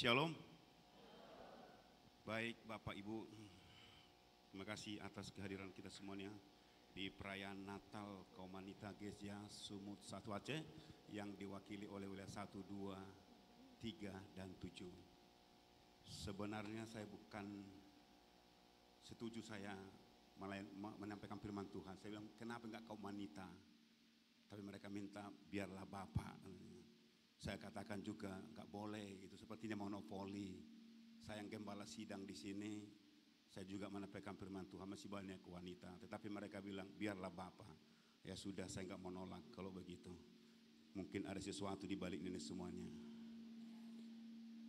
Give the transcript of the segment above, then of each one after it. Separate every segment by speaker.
Speaker 1: Shalom. Baik Bapak Ibu, terima kasih atas kehadiran kita semuanya di perayaan Natal Komanita Gereja Sumut Satu Aceh yang diwakili oleh wilayah 1, 2, 3, dan 7. Sebenarnya saya bukan setuju saya menampilkan firman Tuhan. Saya bilang, kenapa enggak Komanita? Tapi mereka minta, biarlah Bapak. Saya katakan juga nggak boleh itu sepertinya monopoli. Saya yang gembala sidang di sini, saya juga menampilkan firman Tuhan masih banyak wanita. Tetapi mereka bilang biarlah Bapak. Ya sudah saya nggak menolak kalau begitu. Mungkin ada sesuatu di balik ini semuanya.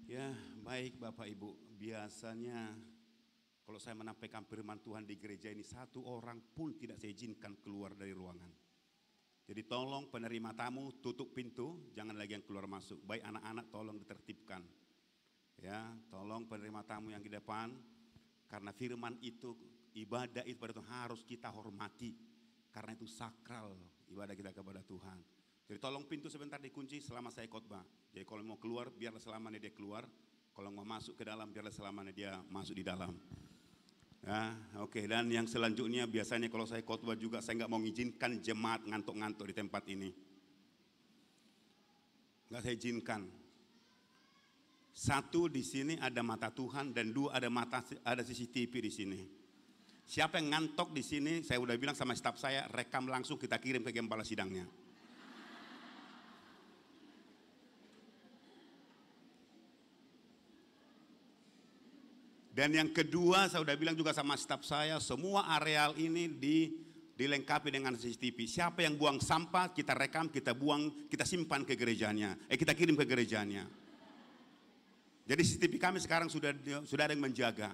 Speaker 1: Ya baik Bapak Ibu, biasanya kalau saya menampilkan firman Tuhan di gereja ini satu orang pun tidak saya izinkan keluar dari ruangan. Jadi tolong penerima tamu tutup pintu, jangan lagi yang keluar masuk. Baik anak-anak tolong ditertibkan. Ya, tolong penerima tamu yang di depan karena firman itu ibadah itu pada Tuhan harus kita hormati karena itu sakral ibadah kita kepada Tuhan. Jadi tolong pintu sebentar dikunci selama saya khotbah. Jadi kalau mau keluar biarlah selamanya dia keluar, kalau mau masuk ke dalam biarlah selamanya dia masuk di dalam. Ya, oke. Okay. Dan yang selanjutnya biasanya kalau saya khotbah juga saya nggak mau mengizinkan jemaat ngantuk-ngantuk di tempat ini. Nggak saya izinkan. Satu di sini ada mata Tuhan dan dua ada mata ada CCTV di sini. Siapa yang ngantuk di sini, saya udah bilang sama staf saya, rekam langsung kita kirim ke gembala sidangnya. Dan yang kedua saya sudah bilang juga sama staf saya, semua areal ini di dilengkapi dengan CCTV. Siapa yang buang sampah, kita rekam, kita buang, kita simpan ke gerejanya. Eh kita kirim ke gerejanya. Jadi CCTV kami sekarang sudah sudah ada yang menjaga.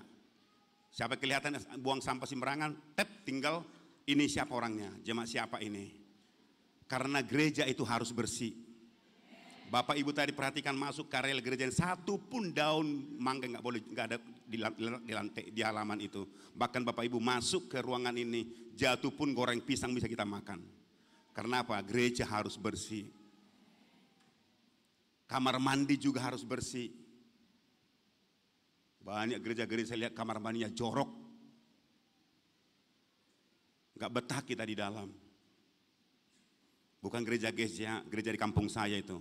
Speaker 1: Siapa kelihatan buang sampah sembarangan, tap tinggal ini siapa orangnya, jemaat siapa ini. Karena gereja itu harus bersih. Bapak Ibu tadi perhatikan masuk ke gereja gereja satu pun daun mangga nggak boleh nggak ada di, di lantai di halaman itu. Bahkan Bapak Ibu masuk ke ruangan ini jatuh pun goreng pisang bisa kita makan. Karena apa? Gereja harus bersih. Kamar mandi juga harus bersih. Banyak gereja-gereja saya lihat kamar mandinya jorok. Nggak betah kita di dalam. Bukan gereja-gereja gereja di kampung saya itu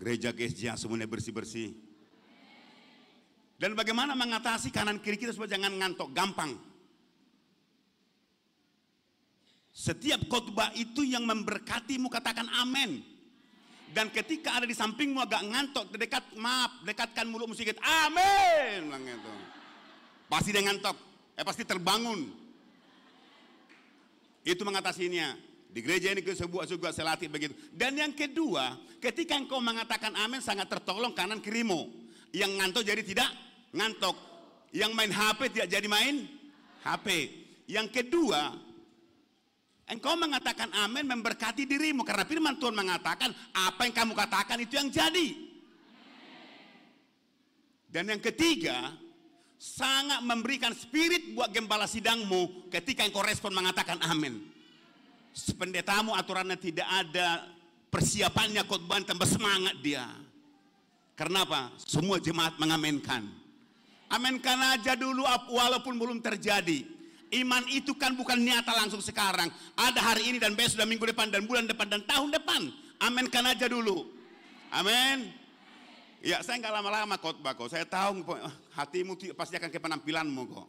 Speaker 1: Gereja GSJ semuanya bersih-bersih. Dan bagaimana mengatasi kanan kiri kita supaya jangan ngantuk, gampang. Setiap khotbah itu yang memberkatimu katakan amin. Dan ketika ada di sampingmu agak ngantuk, dekat maaf, dekatkan mulutmu sedikit. Amin. Gitu. Pasti dia ngantuk. Eh pasti terbangun. Itu mengatasinya. Di gereja ini kita buat juga selatih begitu. Dan yang kedua, ketika engkau mengatakan amin sangat tertolong kanan kirimu. Yang ngantuk jadi tidak ngantuk. Yang main HP tidak jadi main HP. Yang kedua, engkau mengatakan amin memberkati dirimu. Karena firman Tuhan mengatakan apa yang kamu katakan itu yang jadi. Dan yang ketiga, sangat memberikan spirit buat gembala sidangmu ketika engkau respon mengatakan amin pendetamu aturannya tidak ada persiapannya khotbah tambah semangat dia. Karena apa? Semua jemaat mengaminkan. Aminkan aja dulu walaupun belum terjadi. Iman itu kan bukan nyata langsung sekarang. Ada hari ini dan besok dan minggu depan dan bulan depan dan tahun depan. Aminkan aja dulu. Amin. Ya, saya nggak lama-lama khotbah kok. Saya tahu hatimu pasti akan ke penampilanmu kok.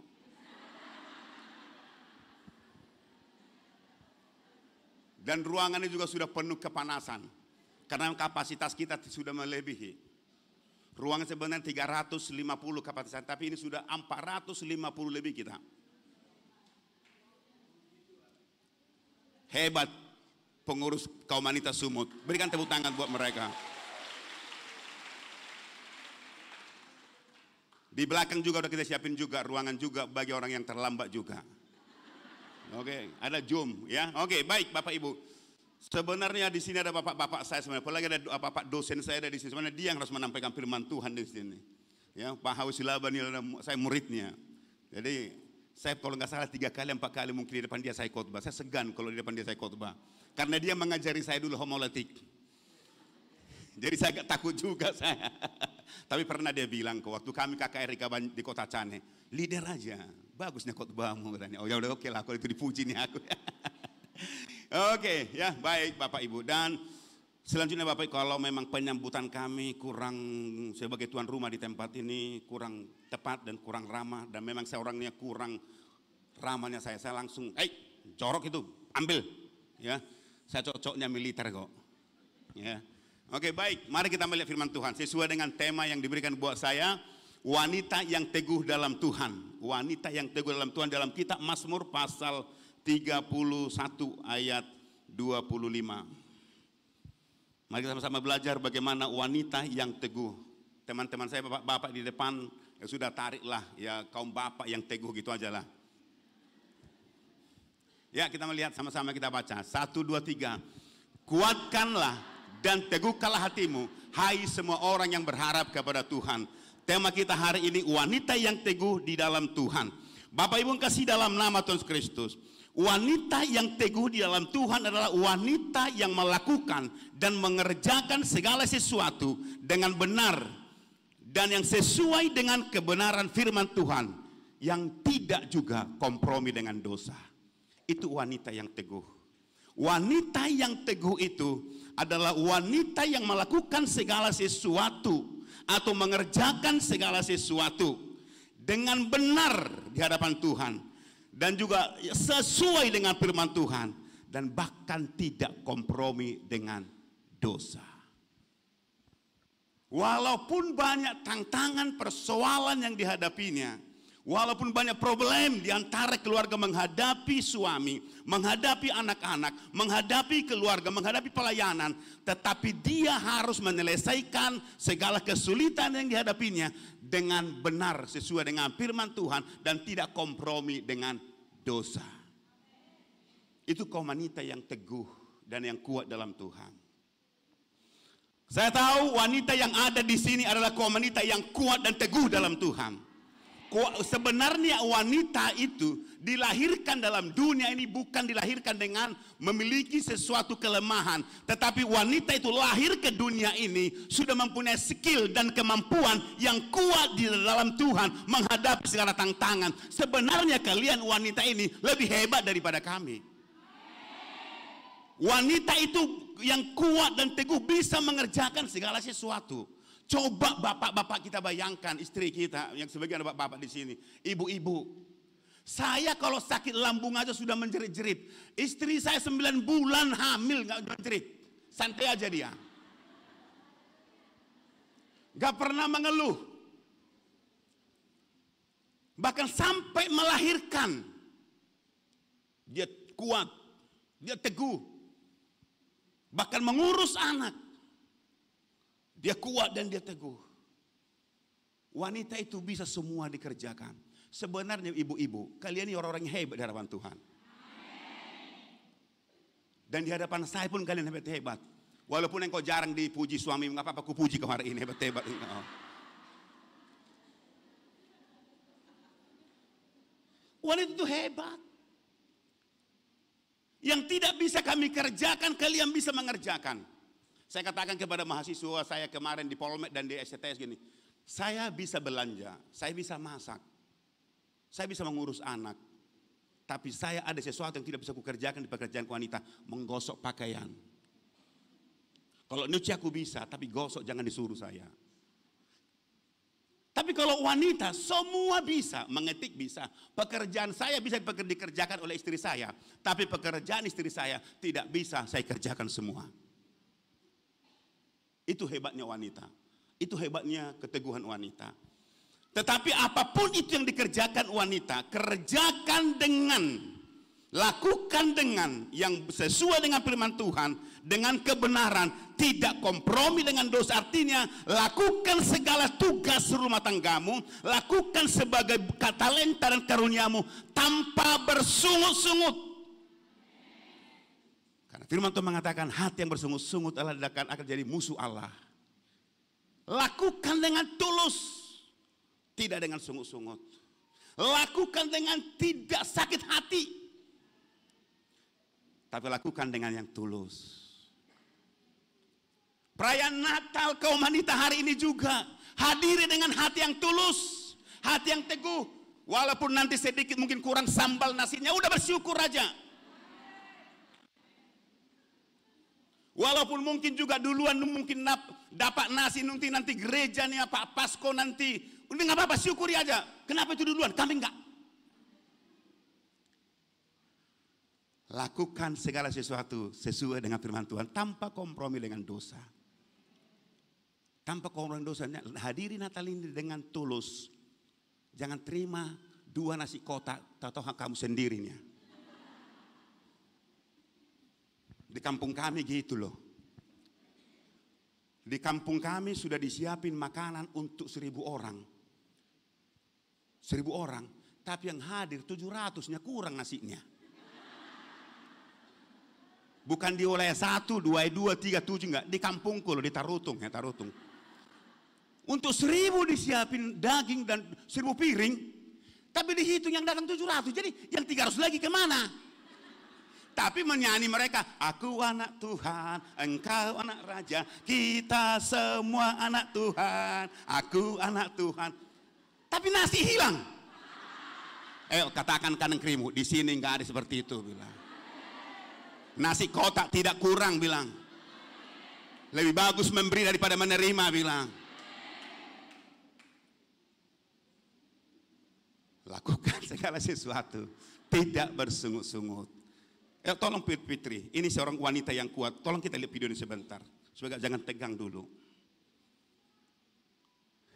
Speaker 1: Dan ruangannya juga sudah penuh kepanasan. Karena kapasitas kita sudah melebihi. ruangan sebenarnya 350 kapasitas, tapi ini sudah 450 lebih kita. Hebat pengurus kaum wanita sumut. Berikan tepuk tangan buat mereka. Di belakang juga udah kita siapin juga ruangan juga bagi orang yang terlambat juga. Oke, okay. ada Zoom ya. Oke, okay, baik Bapak Ibu. Sebenarnya di sini ada bapak-bapak saya sebenarnya, apalagi ada bapak dosen saya ada di sini sebenarnya dia yang harus menampilkan firman Tuhan di sini. Ya, Pak Hausilaba saya muridnya. Jadi saya kalau nggak salah tiga kali empat kali mungkin di depan dia saya khotbah. Saya segan kalau di depan dia saya khotbah karena dia mengajari saya dulu homoletik. Jadi saya agak takut juga saya. Tapi pernah dia bilang ke waktu kami KKR di kota Cane, leader aja bagusnya khotbahmu katanya. Oh ya udah oke okay lah kalau itu dipuji nih aku. oke okay, ya baik Bapak Ibu dan selanjutnya Bapak Ibu kalau memang penyambutan kami kurang sebagai tuan rumah di tempat ini kurang tepat dan kurang ramah dan memang saya orangnya kurang ramahnya saya saya langsung eh hey, jorok itu ambil ya saya cocoknya militer kok ya oke okay, baik mari kita melihat firman Tuhan sesuai dengan tema yang diberikan buat saya wanita yang teguh dalam Tuhan. Wanita yang teguh dalam Tuhan dalam kitab Mazmur pasal 31 ayat 25. Mari kita sama-sama belajar bagaimana wanita yang teguh. Teman-teman saya bapak-bapak di depan ya sudah tariklah ya kaum bapak yang teguh gitu aja lah. Ya kita melihat sama-sama kita baca. Satu, dua, tiga. Kuatkanlah dan teguhkanlah hatimu. Hai semua orang yang berharap kepada Tuhan Tema kita hari ini wanita yang teguh di dalam Tuhan. Bapak Ibu kasih dalam nama Tuhan Kristus. Wanita yang teguh di dalam Tuhan adalah wanita yang melakukan dan mengerjakan segala sesuatu dengan benar dan yang sesuai dengan kebenaran firman Tuhan yang tidak juga kompromi dengan dosa. Itu wanita yang teguh. Wanita yang teguh itu adalah wanita yang melakukan segala sesuatu atau mengerjakan segala sesuatu dengan benar di hadapan Tuhan dan juga sesuai dengan firman Tuhan dan bahkan tidak kompromi dengan dosa. Walaupun banyak tantangan persoalan yang dihadapinya, Walaupun banyak problem di antara keluarga menghadapi suami, menghadapi anak-anak, menghadapi keluarga, menghadapi pelayanan, tetapi dia harus menyelesaikan segala kesulitan yang dihadapinya dengan benar sesuai dengan firman Tuhan dan tidak kompromi dengan dosa. Itu kaum wanita yang teguh dan yang kuat dalam Tuhan. Saya tahu wanita yang ada di sini adalah kaum wanita yang kuat dan teguh dalam Tuhan sebenarnya wanita itu dilahirkan dalam dunia ini bukan dilahirkan dengan memiliki sesuatu kelemahan, tetapi wanita itu lahir ke dunia ini sudah mempunyai skill dan kemampuan yang kuat di dalam Tuhan menghadapi segala tantangan. Sebenarnya kalian wanita ini lebih hebat daripada kami. Wanita itu yang kuat dan teguh bisa mengerjakan segala sesuatu. Coba bapak-bapak kita bayangkan, istri kita yang sebagian bapak-bapak di sini, ibu-ibu. Saya kalau sakit lambung aja sudah menjerit-jerit. Istri saya 9 bulan hamil nggak menjerit. Santai aja dia. Gak pernah mengeluh. Bahkan sampai melahirkan. Dia kuat. Dia teguh. Bahkan mengurus anak. Dia kuat dan dia teguh. Wanita itu bisa semua dikerjakan. Sebenarnya ibu-ibu, kalian ini orang-orang hebat di hadapan Tuhan. Dan di hadapan saya pun kalian hebat-hebat. Walaupun engkau jarang dipuji suami, mengapa aku puji kau hari ini hebat-hebat. Oh. Wanita itu hebat. Yang tidak bisa kami kerjakan, kalian bisa mengerjakan. Saya katakan kepada mahasiswa saya kemarin di Polmed dan di STTS gini, saya bisa belanja, saya bisa masak, saya bisa mengurus anak, tapi saya ada sesuatu yang tidak bisa kukerjakan di pekerjaan wanita, menggosok pakaian. Kalau nyuci aku bisa, tapi gosok jangan disuruh saya. Tapi kalau wanita semua bisa, mengetik bisa. Pekerjaan saya bisa dikerjakan oleh istri saya, tapi pekerjaan istri saya tidak bisa saya kerjakan semua. Itu hebatnya wanita. Itu hebatnya keteguhan wanita. Tetapi apapun itu yang dikerjakan wanita, kerjakan dengan lakukan dengan yang sesuai dengan firman Tuhan, dengan kebenaran, tidak kompromi dengan dosa. Artinya, lakukan segala tugas rumah tanggamu, lakukan sebagai talenta dan karuniamu tanpa bersungut-sungut. Firman Tuhan mengatakan hati yang bersungut-sungut adalah akan, akan jadi musuh Allah. Lakukan dengan tulus, tidak dengan sungut-sungut. Lakukan dengan tidak sakit hati. Tapi lakukan dengan yang tulus. Perayaan Natal kaum wanita hari ini juga hadiri dengan hati yang tulus, hati yang teguh. Walaupun nanti sedikit mungkin kurang sambal nasinya, udah bersyukur aja. Walaupun mungkin juga duluan mungkin nap, dapat nasi nanti nanti gereja nih apa Pasco nanti. Ini nggak apa-apa syukuri aja. Kenapa itu duluan? Kami nggak. Lakukan segala sesuatu sesuai dengan firman Tuhan tanpa kompromi dengan dosa. Tanpa kompromi dosanya. Hadiri Natal ini dengan tulus. Jangan terima dua nasi kotak atau kamu sendirinya. Di kampung kami gitu loh. Di kampung kami sudah disiapin makanan untuk seribu orang. Seribu orang. Tapi yang hadir tujuh ratusnya kurang nasinya. Bukan di wilayah satu, dua, dua, tiga, tujuh. Enggak. Di kampungku loh, di Tarutung. Ya, Tarutung. Untuk seribu disiapin daging dan seribu piring. Tapi dihitung yang datang tujuh ratus. Jadi yang tiga ratus lagi kemana? tapi menyanyi mereka, aku anak Tuhan, engkau anak raja, kita semua anak Tuhan, aku anak Tuhan. Tapi nasi hilang. Eh katakan kanan krimu di sini nggak ada seperti itu bilang. Nasi kotak tidak kurang bilang. Lebih bagus memberi daripada menerima bilang. Lakukan segala sesuatu tidak bersungut-sungut Ya, tolong Fitri, ini seorang wanita yang kuat. Tolong kita lihat video ini sebentar. Sebagai jangan tegang dulu.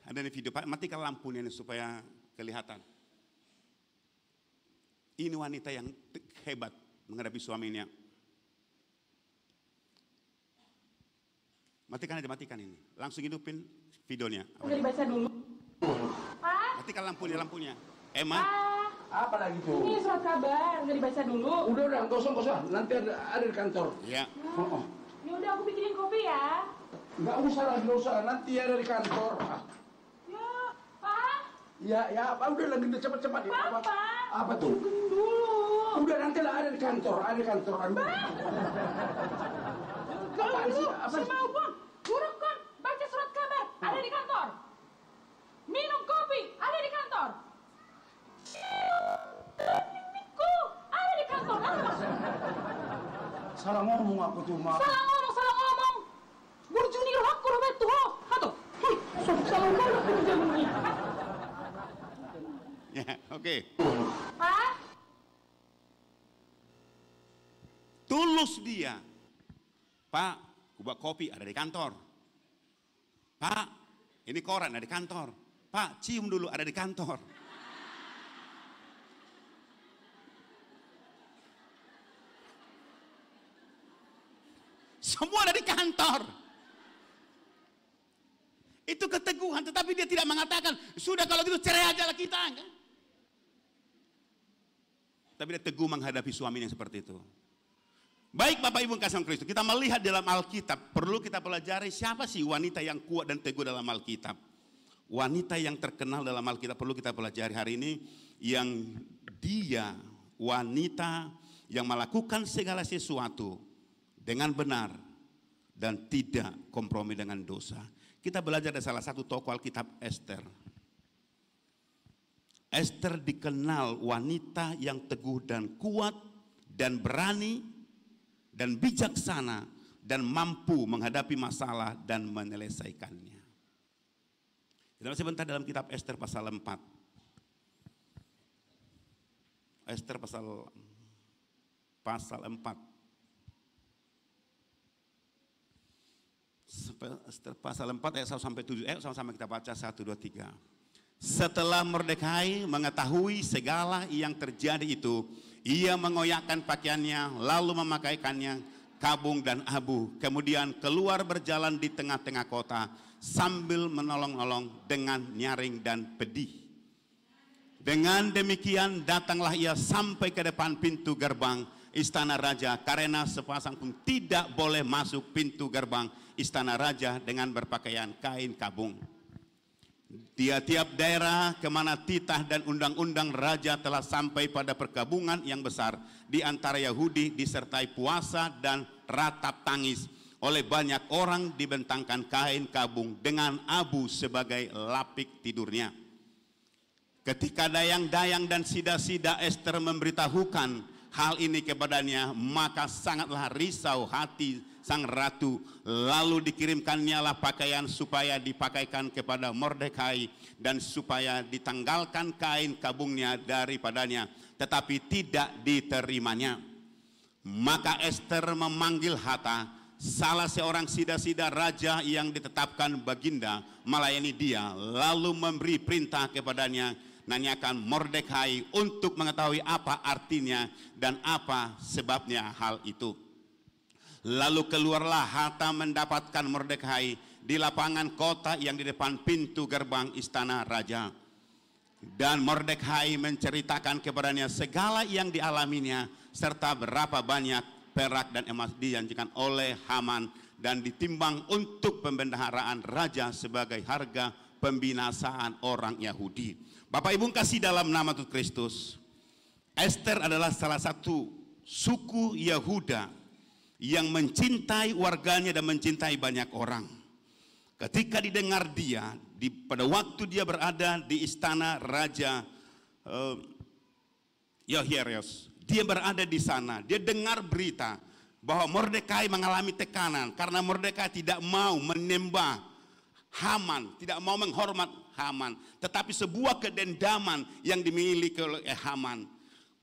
Speaker 1: Ada ini video, matikan lampunya ini supaya kelihatan. Ini wanita yang hebat menghadapi suaminya. Matikan aja, matikan ini. Langsung hidupin videonya. Udah dibaca dulu. Matikan lampunya, lampunya. Emma. Eh, ah apa lagi tuh? Ini surat kabar, nggak dibaca dulu. Udah udah, nggak usah Nanti ada ada di kantor. Iya. Oh, oh. Ya udah aku bikinin kopi ya. Nggak usah lah, nggak usah. Nanti ada di kantor. Ah. Ya, Pak. Ya, ya, Pak udah lagi cepat-cepat Pak, Pak. Apa tuh? Tungguin dulu. Udah nanti lah ada di kantor, ada di kantor. Pak.
Speaker 2: apa sih? Apa? Saya
Speaker 1: mau salah ngomong aku tuh mah. Salah ngomong, salah ngomong. Burjuni lo aku ha tuh. Hei, Salah ngomong burjuni. Ya, oke. Hah? Tulus dia. Pak, kubak kopi ada di kantor. Pak, ini koran ada di kantor. Pak, cium dulu ada di kantor. Semua dari kantor. Itu keteguhan, tetapi dia tidak mengatakan, sudah kalau gitu cerai aja lah kita. kan? Tapi dia teguh menghadapi suaminya seperti itu. Baik Bapak Ibu kasih Kristus, kita melihat dalam Alkitab, perlu kita pelajari siapa sih wanita yang kuat dan teguh dalam Alkitab. Wanita yang terkenal dalam Alkitab perlu kita pelajari hari ini yang dia wanita yang melakukan segala sesuatu dengan benar dan tidak kompromi dengan dosa. Kita belajar dari salah satu tokoh Alkitab Esther. Esther dikenal wanita yang teguh dan kuat dan berani dan bijaksana dan mampu menghadapi masalah dan menyelesaikannya. Kita sebentar dalam kitab Esther pasal 4. Esther pasal pasal 4 pasal 4 ayat 1 sampai 7 ayat eh, sama-sama kita baca 1 2 3. Setelah merdekai, mengetahui segala yang terjadi itu, ia mengoyakkan pakaiannya lalu memakaikannya kabung dan abu, kemudian keluar berjalan di tengah-tengah kota sambil menolong-nolong dengan nyaring dan pedih. Dengan demikian datanglah ia sampai ke depan pintu gerbang istana raja karena sepasang pun tidak boleh masuk pintu gerbang istana raja dengan berpakaian kain kabung. Tiap-tiap daerah kemana titah dan undang-undang raja telah sampai pada perkabungan yang besar di antara Yahudi disertai puasa dan ratap tangis. Oleh banyak orang dibentangkan kain kabung dengan abu sebagai lapik tidurnya. Ketika dayang-dayang dan sida-sida Esther memberitahukan hal ini kepadanya, maka sangatlah risau hati sang ratu. Lalu nyala pakaian supaya dipakaikan kepada Mordekai dan supaya ditanggalkan kain kabungnya daripadanya, tetapi tidak diterimanya. Maka Esther memanggil Hatta, salah seorang sida-sida raja yang ditetapkan baginda melayani dia lalu memberi perintah kepadanya nanyakan Mordekhai untuk mengetahui apa artinya dan apa sebabnya hal itu. Lalu keluarlah Hatta mendapatkan Mordekhai di lapangan kota yang di depan pintu gerbang istana raja. Dan Mordekhai menceritakan kepadanya segala yang dialaminya serta berapa banyak perak dan emas dijanjikan oleh Haman dan ditimbang untuk pembendaharaan raja sebagai harga pembinasaan orang Yahudi. Bapak Ibu kasih dalam nama Tuhan Kristus. Esther adalah salah satu suku Yahuda yang mencintai warganya dan mencintai banyak orang. Ketika didengar dia, di, pada waktu dia berada di istana Raja uh, dia berada di sana, dia dengar berita bahwa Mordekai mengalami tekanan karena Mordekai tidak mau menembah Haman, tidak mau menghormat Haman, tetapi sebuah kedendaman yang dimiliki oleh Haman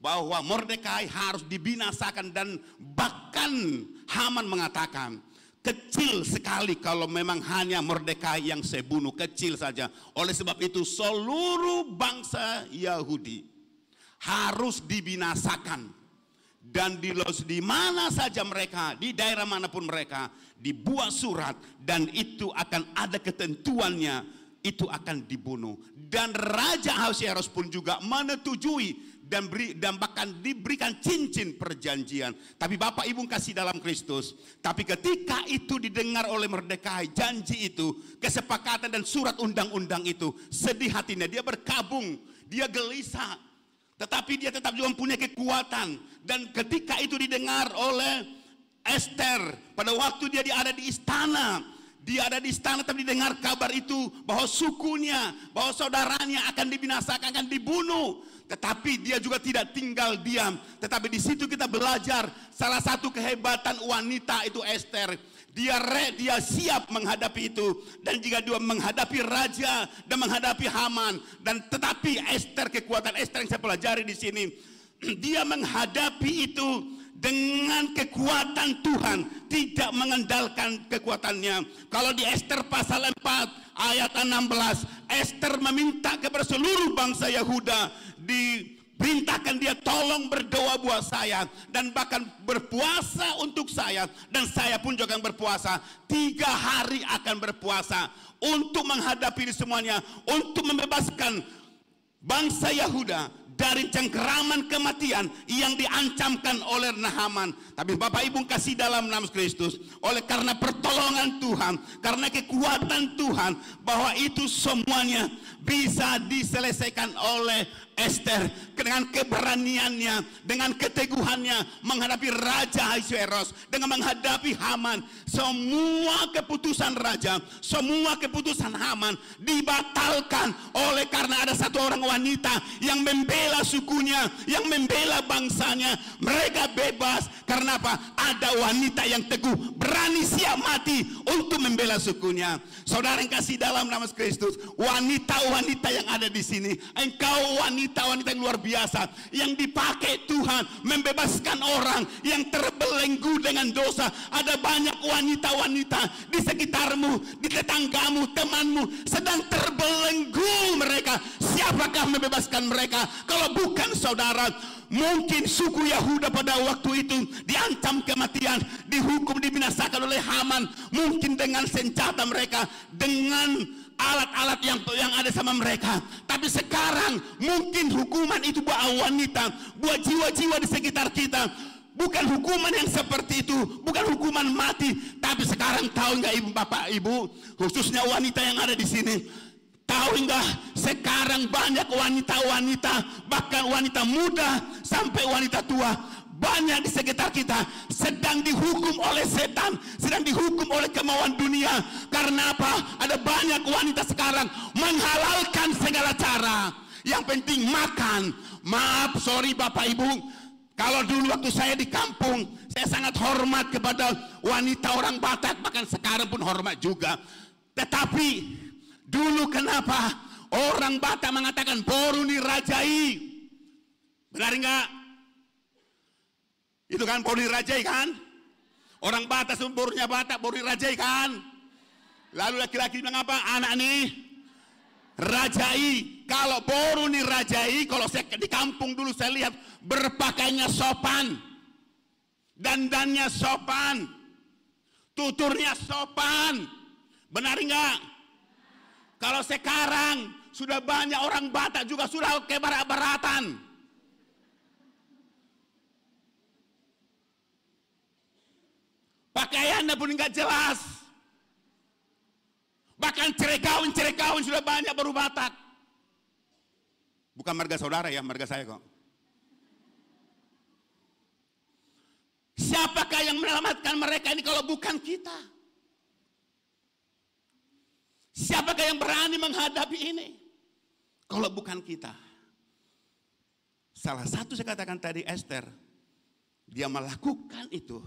Speaker 1: bahwa Mordekai harus dibinasakan dan bahkan Haman mengatakan kecil sekali kalau memang hanya Mordekai yang saya bunuh kecil saja. Oleh sebab itu seluruh bangsa Yahudi harus dibinasakan dan di los di mana saja mereka, di daerah manapun mereka, dibuat surat dan itu akan ada ketentuannya itu akan dibunuh. Dan Raja Ahasuerus pun juga menetujui dan beri, dan bahkan diberikan cincin perjanjian. Tapi Bapak Ibu kasih dalam Kristus. Tapi ketika itu didengar oleh merdeka janji itu, kesepakatan dan surat undang-undang itu, sedih hatinya dia berkabung, dia gelisah. Tetapi dia tetap juga mempunyai kekuatan dan ketika itu didengar oleh Esther pada waktu dia ada di istana dia ada di istana tapi didengar kabar itu bahwa sukunya, bahwa saudaranya akan dibinasakan, akan dibunuh. Tetapi dia juga tidak tinggal diam. Tetapi di situ kita belajar salah satu kehebatan wanita itu Esther. Dia re, dia siap menghadapi itu dan jika dia menghadapi raja dan menghadapi Haman dan tetapi Esther kekuatan Esther yang saya pelajari di sini dia menghadapi itu dengan kekuatan Tuhan tidak mengandalkan kekuatannya kalau di Esther pasal 4 ayat 16 Esther meminta kepada seluruh bangsa Yahuda diperintahkan dia tolong berdoa buat saya dan bahkan berpuasa untuk saya dan saya pun juga berpuasa tiga hari akan berpuasa untuk menghadapi semuanya untuk membebaskan bangsa Yahuda dari cengkeraman kematian yang diancamkan oleh Nahaman. Tapi Bapak Ibu kasih dalam nama Kristus, oleh karena pertolongan Tuhan, karena kekuatan Tuhan, bahwa itu semuanya bisa diselesaikan oleh Esther dengan keberaniannya, dengan keteguhannya menghadapi Raja Ahasuerus, dengan menghadapi Haman. Semua keputusan raja, semua keputusan Haman dibatalkan oleh karena ada satu orang wanita yang membela sukunya, yang membela bangsanya. Mereka bebas karena apa? Ada wanita yang teguh, berani siap mati untuk membela sukunya. Saudara yang kasih dalam nama Kristus, wanita-wanita yang ada di sini, engkau wanita wanita-wanita yang luar biasa yang dipakai Tuhan membebaskan orang yang terbelenggu dengan dosa. Ada banyak wanita-wanita di sekitarmu, di tetanggamu, temanmu sedang terbelenggu mereka. Siapakah membebaskan mereka kalau bukan saudara? Mungkin suku Yahuda pada waktu itu diancam kematian, dihukum, dibinasakan oleh Haman. Mungkin dengan senjata mereka, dengan alat-alat yang yang ada sama mereka. Tapi sekarang mungkin hukuman itu buat wanita, buat jiwa-jiwa di sekitar kita. Bukan hukuman yang seperti itu, bukan hukuman mati. Tapi sekarang tahu nggak ibu bapak ibu, khususnya wanita yang ada di sini, tahu nggak sekarang banyak wanita-wanita bahkan wanita muda sampai wanita tua banyak di sekitar kita sedang dihukum oleh setan, sedang dihukum oleh kemauan dunia. Karena apa? Ada banyak wanita sekarang menghalalkan segala cara. Yang penting makan. Maaf, sorry Bapak Ibu. Kalau dulu waktu saya di kampung, saya sangat hormat kepada wanita orang Batak, bahkan sekarang pun hormat juga. Tetapi dulu kenapa orang Batak mengatakan Boruni Rajai? Benar enggak? Itu kan Polri Rajai kan? Orang Batak sumbernya Batak, Polri Rajai kan? Lalu laki-laki bilang apa? Anak nih rajai. Kalau baru nih rajai, kalau saya di kampung dulu saya lihat berpakainya sopan. Dandannya sopan. Tuturnya sopan. Benar enggak? Kalau sekarang sudah banyak orang Batak juga sudah kebarat-baratan. Pakaiannya pun nggak jelas. Bahkan cerai kawin sudah banyak baru batak. Bukan marga saudara ya, marga saya kok. Siapakah yang menyelamatkan mereka ini kalau bukan kita? Siapakah yang berani menghadapi ini? Kalau bukan kita. Salah satu saya katakan tadi Esther, dia melakukan itu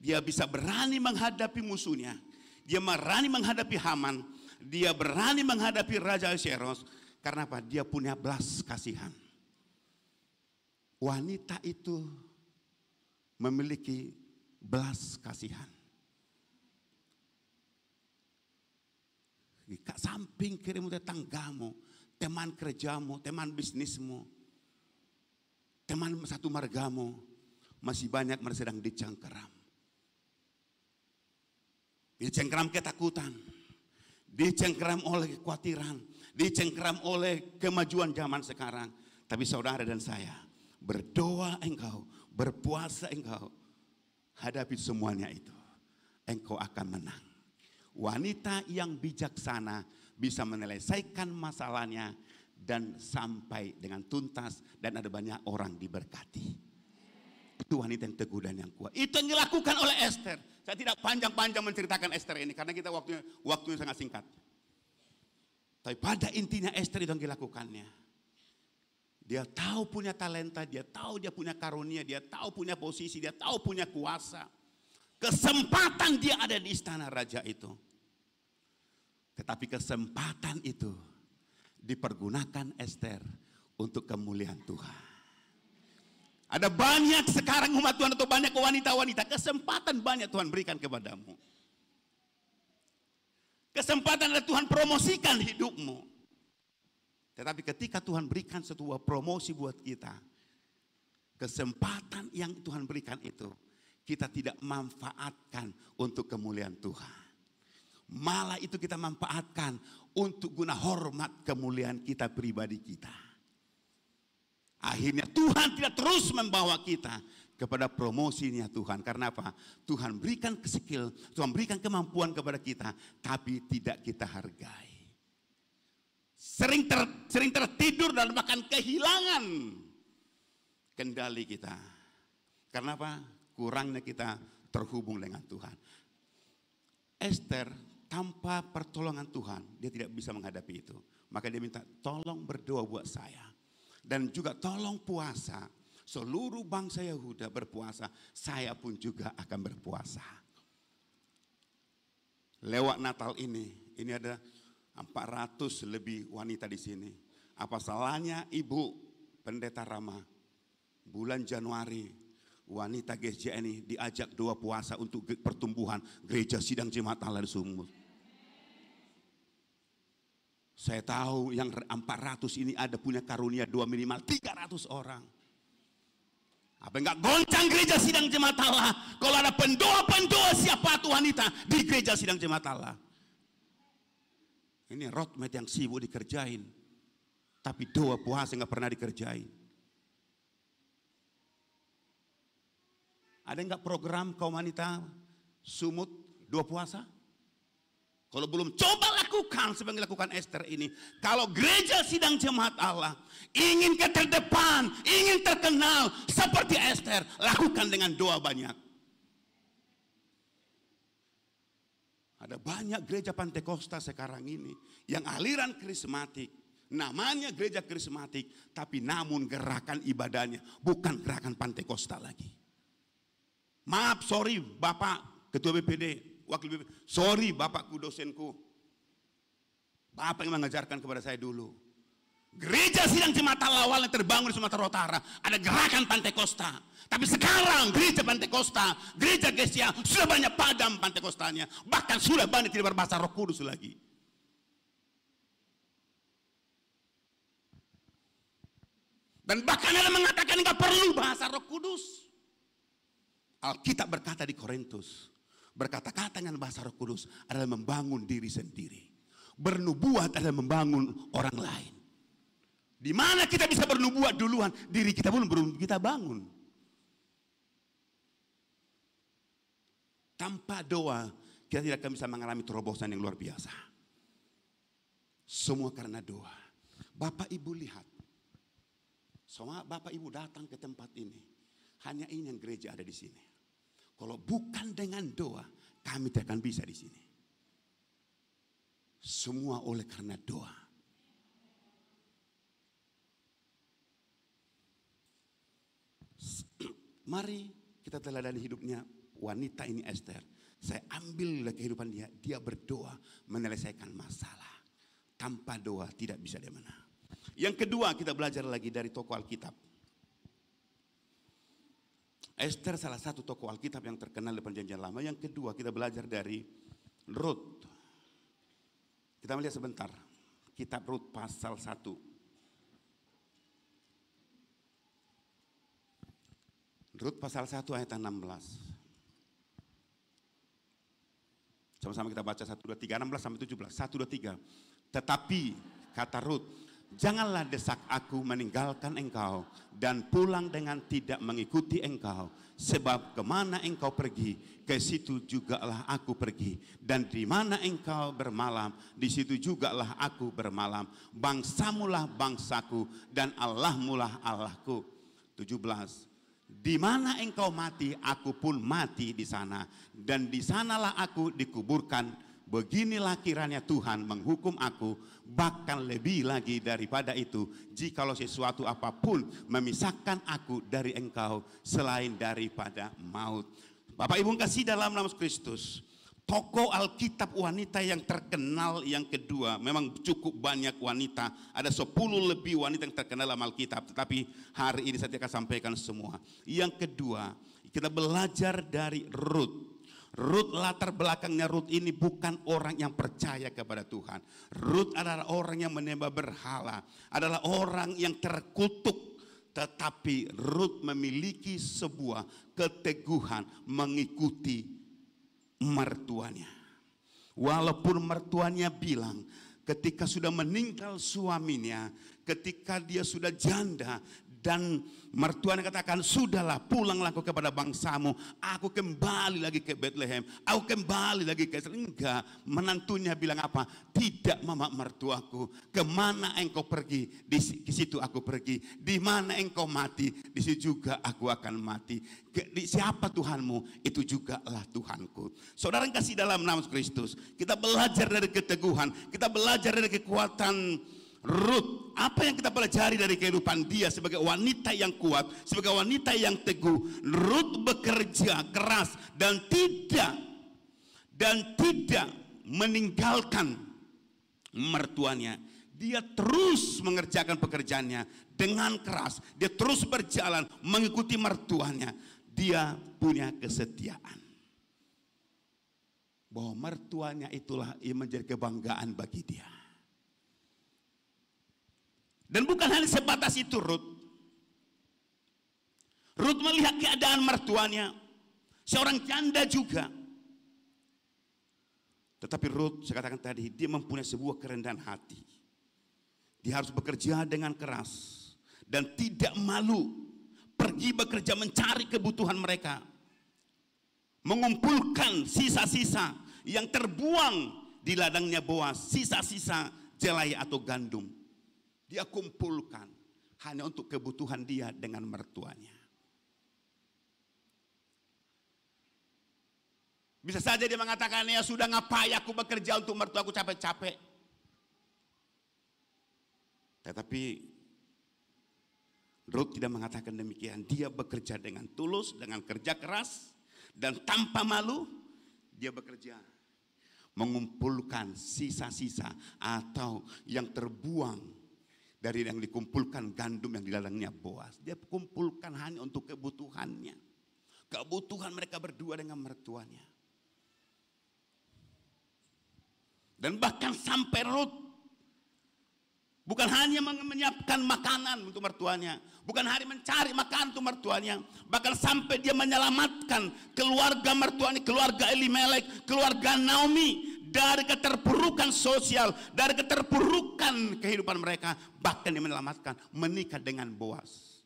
Speaker 1: dia bisa berani menghadapi musuhnya. Dia berani menghadapi Haman. Dia berani menghadapi Raja Syeros. Karena apa? Dia punya belas kasihan. Wanita itu memiliki belas kasihan. Di samping kirimu tetanggamu, teman kerjamu, teman bisnismu, teman satu margamu, masih banyak mereka sedang dicangkeram. Dicengkram ketakutan. Dicengkram oleh kekhawatiran. Dicengkram oleh kemajuan zaman sekarang. Tapi saudara dan saya, berdoa engkau, berpuasa engkau. Hadapi semuanya itu. Engkau akan menang. Wanita yang bijaksana bisa menyelesaikan masalahnya dan sampai dengan tuntas dan ada banyak orang diberkati. Itu wanita yang teguh dan yang kuat. Itu yang dilakukan oleh Esther. Saya tidak panjang-panjang menceritakan Esther ini karena kita waktunya waktunya sangat singkat. Tapi pada intinya Esther itu yang dilakukannya. Dia tahu punya talenta, dia tahu dia punya karunia, dia tahu punya posisi, dia tahu punya kuasa. Kesempatan dia ada di istana raja itu. Tetapi kesempatan itu dipergunakan Esther untuk kemuliaan Tuhan. Ada banyak sekarang umat Tuhan atau banyak wanita-wanita. Kesempatan banyak Tuhan berikan kepadamu. Kesempatan ada Tuhan promosikan hidupmu. Tetapi ketika Tuhan berikan sebuah promosi buat kita. Kesempatan yang Tuhan berikan itu. Kita tidak manfaatkan untuk kemuliaan Tuhan. Malah itu kita manfaatkan untuk guna hormat kemuliaan kita pribadi kita. Akhirnya Tuhan tidak terus membawa kita kepada promosinya Tuhan. Karena apa? Tuhan berikan skill, Tuhan berikan kemampuan kepada kita, tapi tidak kita hargai. Sering, ter, sering tertidur dan bahkan kehilangan kendali kita. Karena apa? Kurangnya kita terhubung dengan Tuhan. Esther tanpa pertolongan Tuhan, dia tidak bisa menghadapi itu. Maka dia minta, tolong berdoa buat saya dan juga tolong puasa. Seluruh bangsa Yahuda berpuasa. Saya pun juga akan berpuasa. Lewat Natal ini. Ini ada 400 lebih wanita di sini. Apa salahnya Ibu Pendeta Rama? Bulan Januari wanita GSJN ini diajak doa puasa untuk pertumbuhan gereja sidang jemaat Allah di Sumut. Saya tahu yang 400 ini ada punya karunia dua minimal 300 orang. Apa enggak goncang gereja sidang jemaat Allah? Kalau ada pendoa-pendoa siapa tuh wanita di gereja sidang jemaat Allah? Ini roadmap yang sibuk dikerjain. Tapi doa puasa enggak pernah dikerjain. Ada enggak program kaum wanita sumut dua puasa? Kalau belum coba lakukan sebagai lakukan Esther ini. Kalau gereja sidang jemaat Allah ingin ke terdepan, ingin terkenal seperti Esther, lakukan dengan doa banyak. Ada banyak gereja Pantekosta sekarang ini yang aliran krismatik, Namanya gereja krismatik, tapi namun gerakan ibadahnya bukan gerakan Pantekosta lagi. Maaf, sorry Bapak Ketua BPD, wakil bimbingan. Sorry bapakku dosenku. Bapak yang mengajarkan kepada saya dulu. Gereja Sidang Jemaat awalnya terbangun di Sumatera Utara. Ada gerakan Pantekosta. Tapi sekarang gereja Pantekosta, gereja Gesia sudah banyak padam Pantekostanya. Bahkan sudah banyak tidak berbahasa roh kudus lagi. Dan bahkan ada mengatakan nggak perlu bahasa roh kudus. Alkitab berkata di Korintus, Berkata-kata dengan bahasa roh kudus adalah membangun diri sendiri. Bernubuat adalah membangun orang lain. Di mana kita bisa bernubuat duluan? Diri kita pun belum kita bangun. Tanpa doa, kita tidak akan bisa mengalami terobosan yang luar biasa. Semua karena doa. Bapak Ibu lihat. Semua Bapak Ibu datang ke tempat ini. Hanya ini yang gereja ada di sini. Kalau bukan dengan doa, kami tidak akan bisa di sini. Semua oleh karena doa. Mari kita teladani hidupnya wanita ini Esther. Saya ambil dari kehidupan dia, dia berdoa menyelesaikan masalah. Tanpa doa tidak bisa dia menang. Yang kedua kita belajar lagi dari tokoh Alkitab. Esther salah satu tokoh Alkitab yang terkenal di perjanjian lama. Yang kedua kita belajar dari Ruth. Kita melihat sebentar. Kitab Ruth pasal 1. Rut pasal 1 ayat 16. Sama-sama kita baca 1, 2, 3, 16 sampai 17. 1, 2, 3. Tetapi kata Rut, Janganlah desak aku meninggalkan engkau dan pulang dengan tidak mengikuti engkau. Sebab kemana engkau pergi, ke situ jugalah aku pergi. Dan di mana engkau bermalam, di situ jugalah aku bermalam. Bangsamulah bangsaku dan Allahmulah Allahku. 17. Di mana engkau mati, aku pun mati di sana. Dan di sanalah aku dikuburkan Beginilah kiranya Tuhan menghukum aku, bahkan lebih lagi daripada itu, jikalau sesuatu apapun memisahkan aku dari engkau selain daripada maut. Bapak Ibu kasih dalam nama Kristus, toko Alkitab wanita yang terkenal yang kedua, memang cukup banyak wanita, ada 10 lebih wanita yang terkenal dalam Alkitab, tetapi hari ini saya akan sampaikan semua. Yang kedua, kita belajar dari Ruth Rut latar belakangnya Rut ini bukan orang yang percaya kepada Tuhan. Rut adalah orang yang menembak berhala, adalah orang yang terkutuk. Tetapi Rut memiliki sebuah keteguhan mengikuti mertuanya. Walaupun mertuanya bilang, ketika sudah meninggal suaminya, ketika dia sudah janda, dan mertua yang katakan, sudahlah pulanglah aku kepada bangsamu. Aku kembali lagi ke Bethlehem. Aku kembali lagi ke Enggak, menantunya bilang apa? Tidak mama mertuaku. Kemana engkau pergi? Di situ aku pergi. Di mana engkau mati? Di situ juga aku akan mati. Di siapa Tuhanmu? Itu juga lah Tuhanku. Saudara yang kasih dalam nama Kristus. Kita belajar dari keteguhan. Kita belajar dari kekuatan Ruth, apa yang kita pelajari dari kehidupan dia sebagai wanita yang kuat, sebagai wanita yang teguh. Ruth bekerja keras dan tidak dan tidak meninggalkan mertuanya. Dia terus mengerjakan pekerjaannya dengan keras. Dia terus berjalan mengikuti mertuanya. Dia punya kesetiaan. Bahwa mertuanya itulah yang menjadi kebanggaan bagi dia. Dan bukan hanya sebatas itu Ruth. Ruth melihat keadaan mertuanya, seorang janda juga. Tetapi Ruth, saya katakan tadi, dia mempunyai sebuah kerendahan hati. Dia harus bekerja dengan keras dan tidak malu pergi bekerja mencari kebutuhan mereka. Mengumpulkan sisa-sisa yang terbuang di ladangnya Boas, sisa-sisa jelai atau gandum. Dia kumpulkan hanya untuk kebutuhan dia dengan mertuanya. Bisa saja dia mengatakan, ya sudah ngapain aku bekerja untuk mertuaku capek-capek. Tetapi Ruth tidak mengatakan demikian. Dia bekerja dengan tulus, dengan kerja keras, dan tanpa malu dia bekerja. Mengumpulkan sisa-sisa atau yang terbuang dari yang dikumpulkan gandum yang di ladangnya Boas. Dia kumpulkan hanya untuk kebutuhannya. Kebutuhan mereka berdua dengan mertuanya. Dan bahkan sampai Ruth bukan hanya menyiapkan makanan untuk mertuanya, bukan hari mencari makanan untuk mertuanya, bahkan sampai dia menyelamatkan keluarga mertuanya, keluarga Elimelek, keluarga Naomi dari keterpurukan sosial, dari keterpurukan kehidupan mereka, bahkan dia menyelamatkan menikah dengan Boas.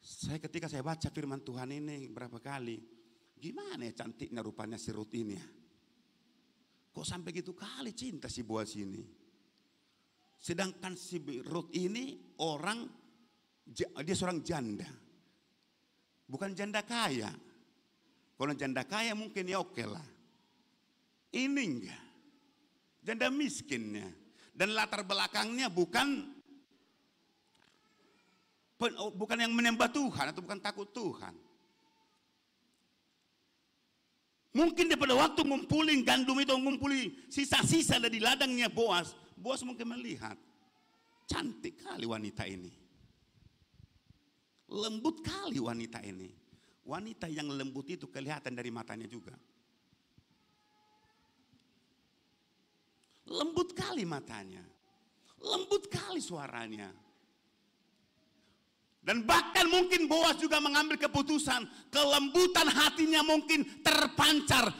Speaker 1: Saya ketika saya baca firman Tuhan ini berapa kali, gimana ya cantiknya rupanya si Ruth ini ya? Kok sampai gitu kali cinta si Boas ini? Sedangkan si Ruth ini orang dia seorang janda. Bukan janda kaya. Kalau janda kaya mungkin ya oke okay lah. Ini enggak. Janda miskinnya. Dan latar belakangnya bukan oh, bukan yang menembah Tuhan atau bukan takut Tuhan. Mungkin daripada waktu ngumpulin gandum itu ngumpulin sisa-sisa dari ladangnya Boas, Boas mungkin melihat cantik kali wanita ini. Lembut kali wanita ini Wanita yang lembut itu kelihatan dari matanya juga. Lembut kali matanya. Lembut kali suaranya. Dan bahkan mungkin Boas juga mengambil keputusan. Kelembutan hatinya mungkin terpancar.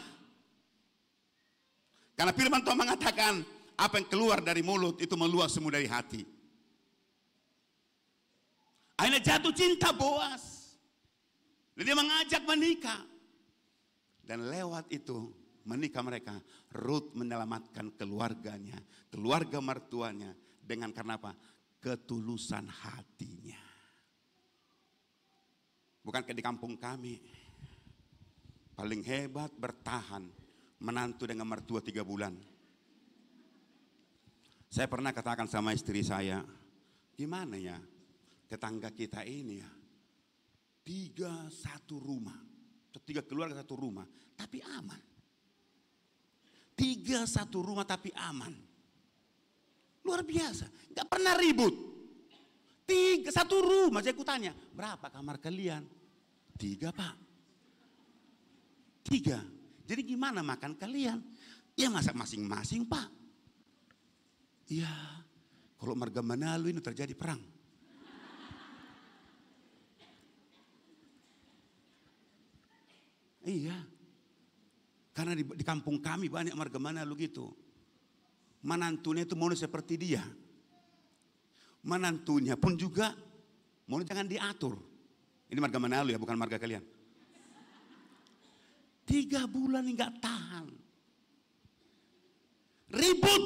Speaker 1: Karena firman Tuhan mengatakan, apa yang keluar dari mulut itu meluas semua dari hati. Akhirnya jatuh cinta Boas. Dia mengajak menikah. Dan lewat itu menikah mereka. Ruth menyelamatkan keluarganya, keluarga mertuanya. Dengan karena apa? Ketulusan hatinya. Bukan ke di kampung kami. Paling hebat bertahan. Menantu dengan mertua tiga bulan. Saya pernah katakan sama istri saya. Gimana ya? Tetangga kita ini ya Tiga satu rumah. Tiga keluarga satu rumah. Tapi aman. Tiga satu rumah tapi aman. Luar biasa. Gak pernah ribut. Tiga, satu rumah. Saya kutanya, berapa kamar kalian? Tiga pak. Tiga. Jadi gimana makan kalian? Ya masak masing-masing pak. Ya, Kalau marga lu ini terjadi perang. Iya. Karena di, di kampung kami banyak marga mana lu gitu. menantunya itu mau seperti dia. menantunya pun juga mau jangan diatur. Ini marga mana lu ya, bukan marga kalian. Tiga bulan nggak tahan. Ribut.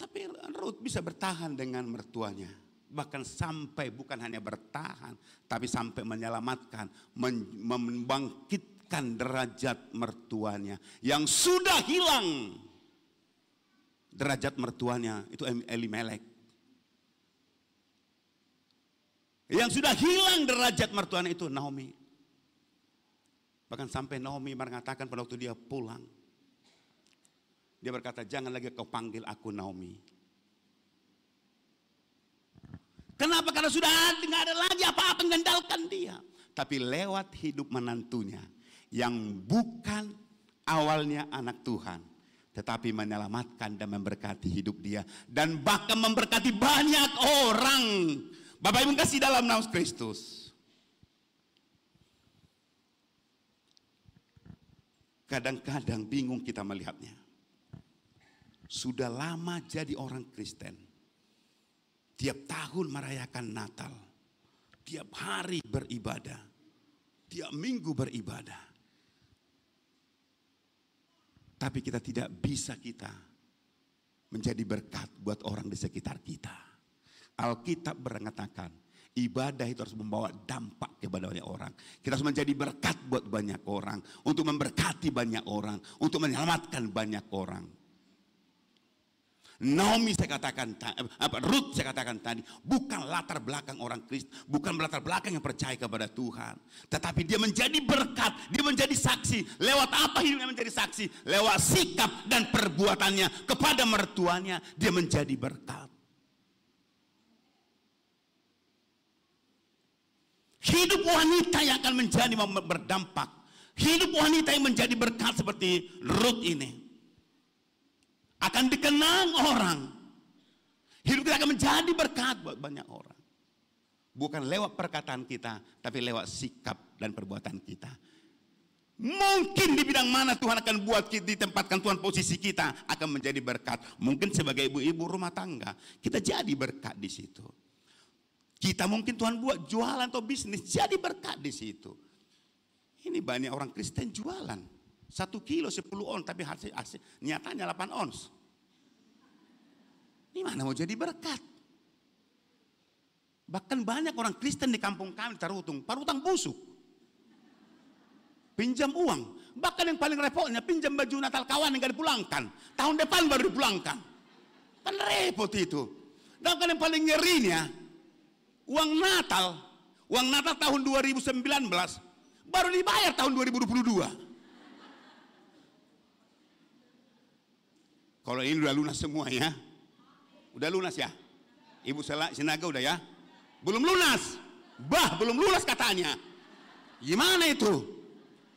Speaker 1: Tapi Ruth bisa bertahan dengan mertuanya bahkan sampai bukan hanya bertahan tapi sampai menyelamatkan membangkitkan derajat mertuanya yang sudah hilang derajat mertuanya itu Eli Melek, yang sudah hilang derajat mertuanya itu Naomi bahkan sampai Naomi mengatakan pada waktu dia pulang dia berkata jangan lagi kau panggil aku Naomi Kenapa? Karena sudah tidak ada lagi apa-apa mengandalkan dia. Tapi lewat hidup menantunya yang bukan awalnya anak Tuhan, tetapi menyelamatkan dan memberkati hidup dia dan bahkan memberkati banyak orang. Bapak Ibu kasih dalam nama Kristus. Kadang-kadang bingung kita melihatnya. Sudah lama jadi orang Kristen Tiap tahun merayakan Natal. Tiap hari beribadah. Tiap minggu beribadah. Tapi kita tidak bisa kita menjadi berkat buat orang di sekitar kita. Alkitab berangkatakan ibadah itu harus membawa dampak kepada banyak orang. Kita harus menjadi berkat buat banyak orang, untuk memberkati banyak orang, untuk menyelamatkan banyak orang. Naomi saya katakan eh, apa Ruth saya katakan tadi bukan latar belakang orang Kristen, bukan latar belakang yang percaya kepada Tuhan, tetapi dia menjadi berkat, dia menjadi saksi. Lewat apa hidupnya menjadi saksi? Lewat sikap dan perbuatannya kepada mertuanya dia menjadi berkat. Hidup wanita yang akan menjadi berdampak. Hidup wanita yang menjadi berkat seperti Ruth ini akan dikenang orang. Hidup kita akan menjadi berkat buat banyak orang. Bukan lewat perkataan kita, tapi lewat sikap dan perbuatan kita. Mungkin di bidang mana Tuhan akan buat kita, ditempatkan Tuhan posisi kita akan menjadi berkat. Mungkin sebagai ibu-ibu rumah tangga, kita jadi berkat di situ. Kita mungkin Tuhan buat jualan atau bisnis, jadi berkat di situ. Ini banyak orang Kristen jualan. Satu kilo sepuluh ons tapi hasil, hasil, nyatanya delapan ons. Ini mana mau jadi berkat? Bahkan banyak orang Kristen di kampung kami terutang, parutang busuk. Pinjam uang. Bahkan yang paling repotnya, pinjam baju Natal kawan yang gak dipulangkan. Tahun depan baru dipulangkan. Kan repot itu. Dan kan yang paling ngerinya, uang Natal, uang Natal tahun 2019, baru dibayar tahun 2022. Kalau ini udah lunas semua ya. Udah lunas ya? Ibu Sela, Sinaga udah ya? Belum lunas. Bah, belum lunas katanya. Gimana itu?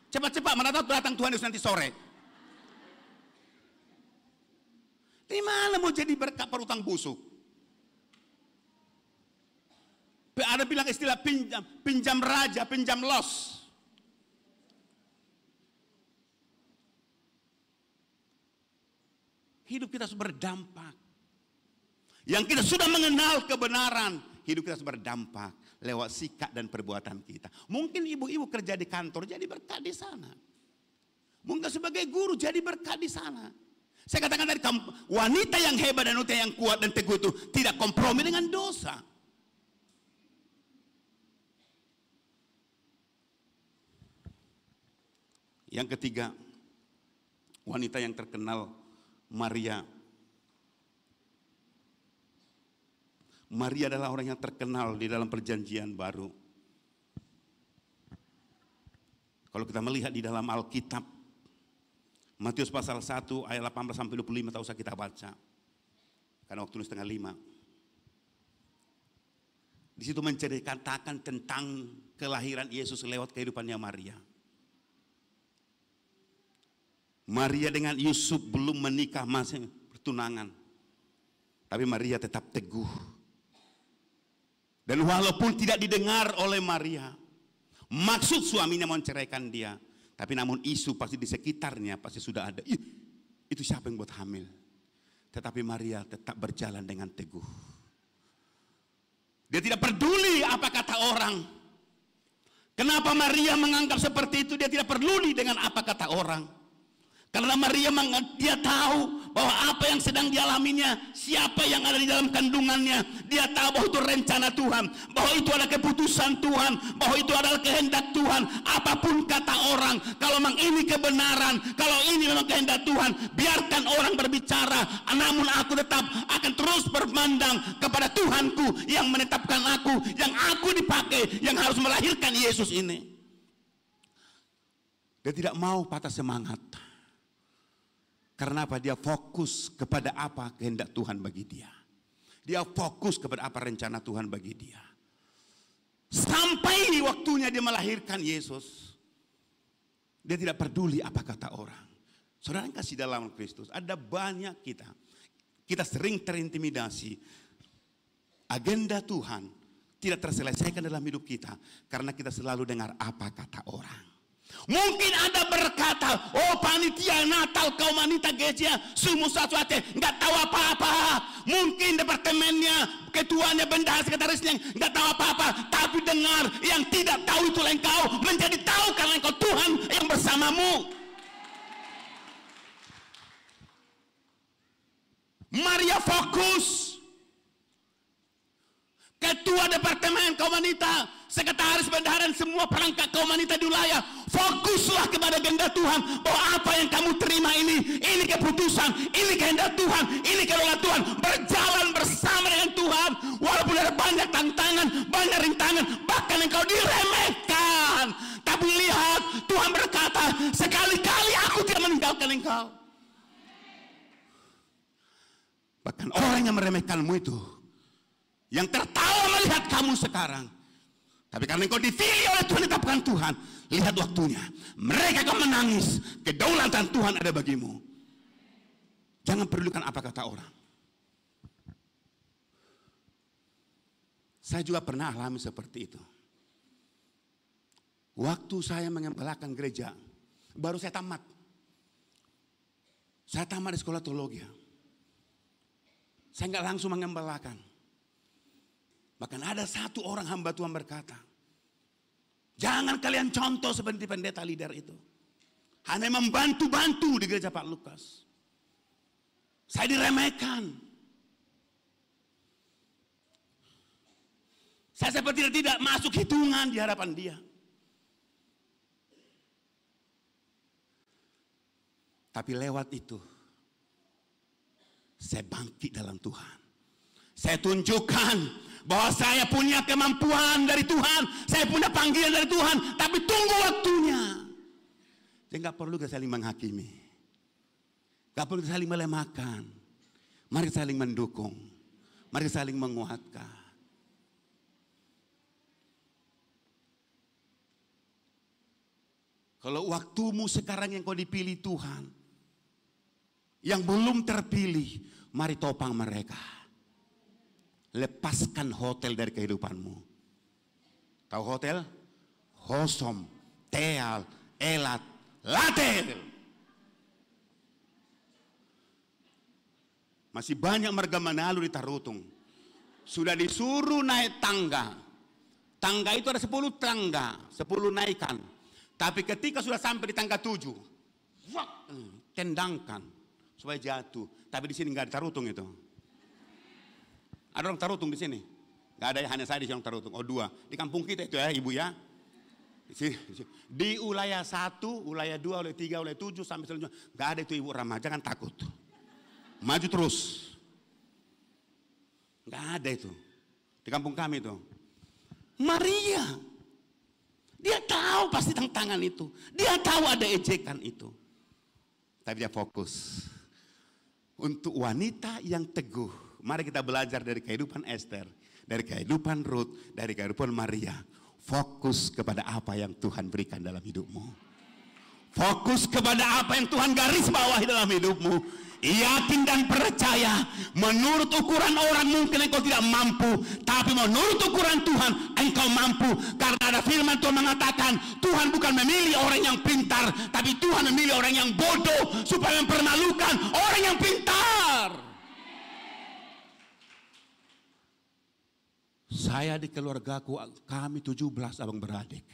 Speaker 1: Cepat-cepat, mana tahu datang Tuhan Yesus nanti sore. Di mana mau jadi berkat perutang busuk? Ada bilang istilah pinjam, pinjam raja, pinjam los. hidup kita harus berdampak. Yang kita sudah mengenal kebenaran, hidup kita harus berdampak lewat sikap dan perbuatan kita. Mungkin ibu-ibu kerja di kantor jadi berkat di sana. Mungkin sebagai guru jadi berkat di sana. Saya katakan dari wanita yang hebat dan wanita yang kuat dan teguh itu tidak kompromi dengan dosa. Yang ketiga, wanita yang terkenal Maria. Maria adalah orang yang terkenal di dalam perjanjian baru. Kalau kita melihat di dalam Alkitab, Matius pasal 1 ayat 18 sampai 25 tak usah kita baca. Karena waktu itu setengah lima. Di situ menceritakan tentang kelahiran Yesus lewat kehidupannya Maria. Maria dengan Yusuf belum menikah masih pertunangan. Tapi Maria tetap teguh. Dan walaupun tidak didengar oleh Maria, maksud suaminya menceraikan dia. Tapi namun isu pasti di sekitarnya pasti sudah ada. Ih, itu siapa yang buat hamil? Tetapi Maria tetap berjalan dengan teguh. Dia tidak peduli apa kata orang. Kenapa Maria menganggap seperti itu? Dia tidak peduli dengan apa kata orang. Karena Maria dia tahu bahwa apa yang sedang dialaminya, siapa yang ada di dalam kandungannya, dia tahu bahwa itu rencana Tuhan, bahwa itu adalah keputusan Tuhan, bahwa itu adalah kehendak Tuhan. Apapun kata orang, kalau memang ini kebenaran, kalau ini memang kehendak Tuhan, biarkan orang berbicara, namun aku tetap akan terus bermandang kepada Tuhanku yang menetapkan aku, yang aku dipakai, yang harus melahirkan Yesus ini. Dia tidak mau patah semangat. Karena apa? Dia fokus kepada apa kehendak Tuhan bagi dia. Dia fokus kepada apa rencana Tuhan bagi dia. Sampai waktunya dia melahirkan Yesus. Dia tidak peduli apa kata orang. Saudara yang kasih dalam Kristus, ada banyak kita. Kita sering terintimidasi. Agenda Tuhan tidak terselesaikan dalam hidup kita. Karena kita selalu dengar apa kata orang. Mungkin Anda berkata, oh panitia Natal kau wanita gereja semua sesuatu nggak tahu apa-apa. Mungkin departemennya, ketuanya, bendahara, sekretarisnya nggak tahu apa-apa. Tapi dengar, yang tidak tahu lain engkau menjadi tahu karena engkau Tuhan yang bersamamu. Maria fokus. Ketua departemen kau wanita sekretaris bendahara semua perangkat kaum wanita di wilayah fokuslah kepada ganda Tuhan bahwa apa yang kamu terima ini ini keputusan ini kehendak Tuhan ini kelola Tuhan berjalan bersama dengan Tuhan walaupun ada banyak tantangan banyak rintangan bahkan engkau diremehkan tapi lihat Tuhan berkata sekali-kali aku tidak meninggalkan engkau bahkan orang yang meremehkanmu itu yang tertawa melihat kamu sekarang tapi karena engkau dipilih oleh Tuhan, ditetapkan Tuhan. Lihat waktunya. Mereka akan menangis. Kedaulatan Tuhan ada bagimu. Jangan perlukan apa kata orang. Saya juga pernah alami seperti itu. Waktu saya mengembalakan gereja, baru saya tamat. Saya tamat di sekolah teologi. Saya nggak langsung mengembalakan. Bahkan ada satu orang hamba Tuhan berkata, jangan kalian contoh seperti pendeta leader itu. Hanya membantu-bantu di gereja Pak Lukas. Saya diremehkan. Saya seperti tidak masuk hitungan di hadapan dia. Tapi lewat itu, saya bangkit dalam Tuhan. Saya tunjukkan bahwa saya punya kemampuan dari Tuhan, saya punya panggilan dari Tuhan, tapi tunggu waktunya. Jadi nggak perlu kita saling menghakimi, nggak perlu kita saling melemahkan. Mari saling mendukung, mari saling menguatkan. Kalau waktumu sekarang yang kau dipilih Tuhan, yang belum terpilih, mari topang mereka. Lepaskan hotel dari kehidupanmu. Tahu hotel? Hosom, teal, elat, latel. Masih banyak marga Manalu di Tarutung. Sudah disuruh naik tangga. Tangga itu ada sepuluh tangga, sepuluh naikan. Tapi ketika sudah sampai di tangga tujuh eh, tendangkan supaya jatuh. Tapi di sini nggak ada Tarutung itu. Ada orang tarutung di sini? Gak ada, hanya saya di sini orang tarutung. Oh dua. Di kampung kita itu ya ibu ya. Di, wilayah satu, wilayah dua, wilayah tiga, wilayah tujuh sampai selanjutnya. Gak ada itu ibu ramah, jangan takut. Maju terus. Gak ada itu. Di kampung kami itu. Maria. Dia tahu pasti tentang tangan itu. Dia tahu ada ejekan itu. Tapi dia fokus. Untuk wanita yang teguh Mari kita belajar dari kehidupan Esther, dari kehidupan Ruth, dari kehidupan Maria. Fokus kepada apa yang Tuhan berikan dalam hidupmu. Fokus kepada apa yang Tuhan garis bawahi dalam hidupmu. Yakin dan percaya Menurut ukuran orang mungkin engkau tidak mampu Tapi menurut ukuran Tuhan Engkau mampu Karena ada firman Tuhan mengatakan Tuhan bukan memilih orang yang pintar Tapi Tuhan memilih orang yang bodoh Supaya Saya di keluargaku, kami 17 abang beradik.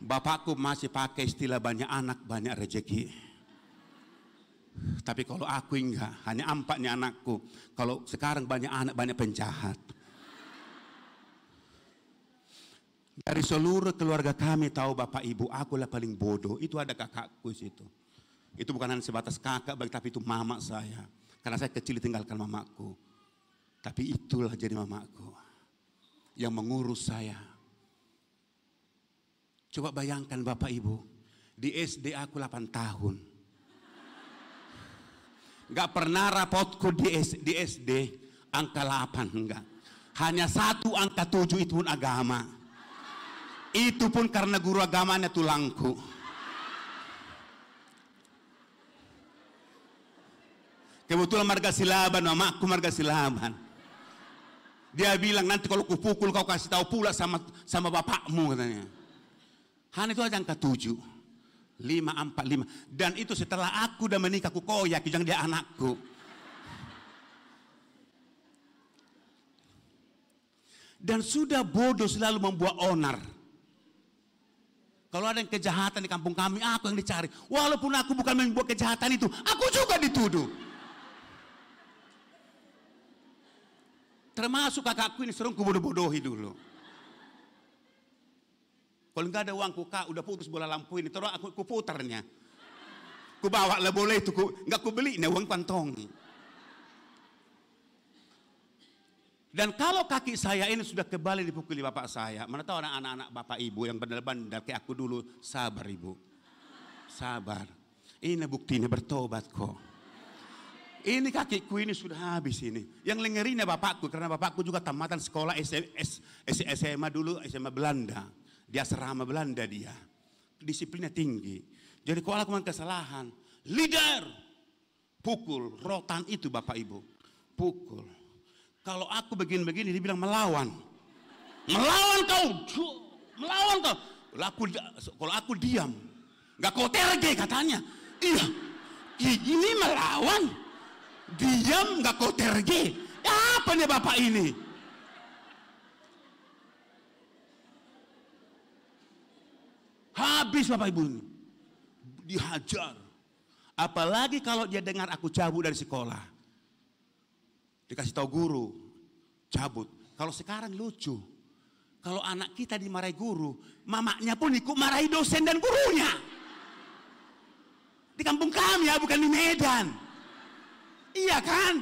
Speaker 1: Bapakku masih pakai istilah banyak anak, banyak rejeki. Tapi kalau aku enggak, hanya empatnya anakku. Kalau sekarang banyak anak, banyak penjahat. Dari seluruh keluarga kami tahu bapak ibu, aku akulah paling bodoh. Itu ada kakakku situ. Itu bukan hanya sebatas kakak, tapi itu mama saya. Karena saya kecil ditinggalkan mamaku tapi itulah jadi mamaku yang mengurus saya. Coba bayangkan Bapak Ibu, di SD aku 8 tahun. Gak pernah rapotku di, di SD angka 8, enggak. Hanya satu angka 7 itu pun agama. Itu pun karena guru agamanya tulangku. Kebetulan marga silaban, mamaku marga silaban. Dia bilang nanti kalau kupukul kau kasih tahu pula sama sama bapakmu katanya. Han itu aja angka tujuh. Lima, empat, lima. Dan itu setelah aku udah menikah, aku koyak, jangan dia anakku. Dan sudah bodoh selalu membuat onar. Kalau ada yang kejahatan di kampung kami, aku yang dicari. Walaupun aku bukan membuat kejahatan itu, aku juga dituduh. Termasuk kakakku ini sering kubodoh-bodohi dulu. Kalau nggak ada uangku kak, udah putus bola lampu ini, terus aku kuputarnya. Ku bawa lah boleh itu, ku, nggak ku beli, ini nah uang pantong. Dan kalau kaki saya ini sudah kembali dipukuli bapak saya, mana tahu anak-anak bapak ibu yang benar-benar kayak aku dulu, sabar ibu, sabar. Ini buktinya bertobat kok. Ini kakiku ini sudah habis ini. Yang lengerinya bapakku karena bapakku juga tamatan sekolah SMA dulu SMA Belanda. Dia serama Belanda dia. Disiplinnya tinggi. Jadi kalau aku kesalahan, leader pukul rotan itu Bapak Ibu. Pukul. Kalau aku begini-begini dia bilang melawan. Melawan kau. Melawan kau. Kalau aku, kalau aku diam, nggak kau terge katanya. Iya, ini melawan. Diam nggak kau tergi. Apa nih bapak ini? Habis bapak ibu ini. Dihajar. Apalagi kalau dia dengar aku cabut dari sekolah. Dikasih tahu guru. Cabut. Kalau sekarang lucu. Kalau anak kita dimarahi guru. Mamaknya pun ikut marahi dosen dan gurunya. Di kampung kami ya bukan di Medan. Iya kan?